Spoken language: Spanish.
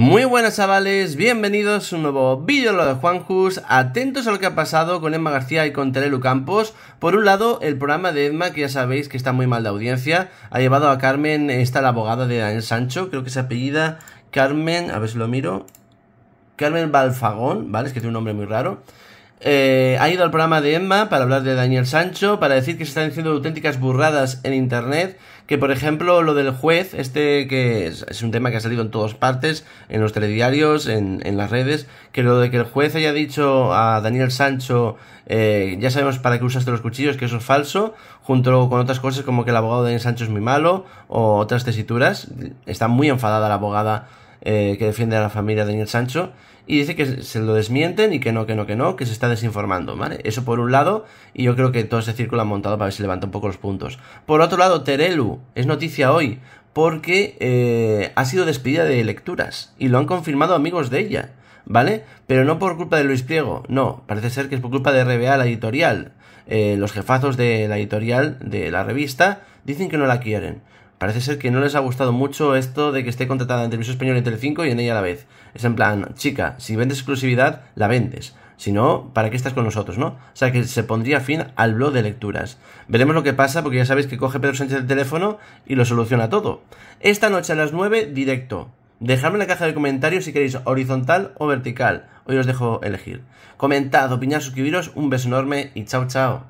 Muy buenas chavales, bienvenidos a un nuevo vídeo de Juanjus, atentos a lo que ha pasado con Emma García y con Terelu Campos. Por un lado, el programa de Edma, que ya sabéis que está muy mal de audiencia, ha llevado a Carmen, esta la abogada de Daniel Sancho, creo que es apellida Carmen, a ver si lo miro, Carmen Balfagón, ¿vale? Es que tiene un nombre muy raro. Eh, ha ido al programa de Emma para hablar de Daniel Sancho, para decir que se están diciendo auténticas burradas en Internet, que por ejemplo lo del juez, este que es, un tema que ha salido en todas partes, en los telediarios, en, las redes, que lo de que el juez haya dicho a Daniel Sancho, eh, ya sabemos para qué usaste los cuchillos, que eso es falso, junto con otras cosas como que el abogado de Daniel Sancho es muy malo, o otras tesituras, está muy enfadada la abogada eh, que defiende a la familia de Daniel Sancho, y dice que se lo desmienten y que no, que no, que no, que se está desinformando, ¿vale? Eso por un lado, y yo creo que todo ese círculo ha montado para ver si levanta un poco los puntos. Por otro lado, Terelu es noticia hoy, porque eh, ha sido despedida de lecturas, y lo han confirmado amigos de ella. ¿vale? Pero no por culpa de Luis Priego, no, parece ser que es por culpa de RBA, la editorial. Eh, los jefazos de la editorial, de la revista, dicen que no la quieren. Parece ser que no les ha gustado mucho esto de que esté contratada en Televisión Española y Telecinco y en ella a la vez. Es en plan, chica, si vendes exclusividad, la vendes. Si no, ¿para qué estás con nosotros, no? O sea que se pondría fin al blog de lecturas. Veremos lo que pasa, porque ya sabéis que coge Pedro Sánchez el teléfono y lo soluciona todo. Esta noche a las 9, directo. Dejadme en la caja de comentarios si queréis horizontal o vertical. Hoy os dejo elegir. Comentad, opinad, suscribiros. Un beso enorme y chao, chao.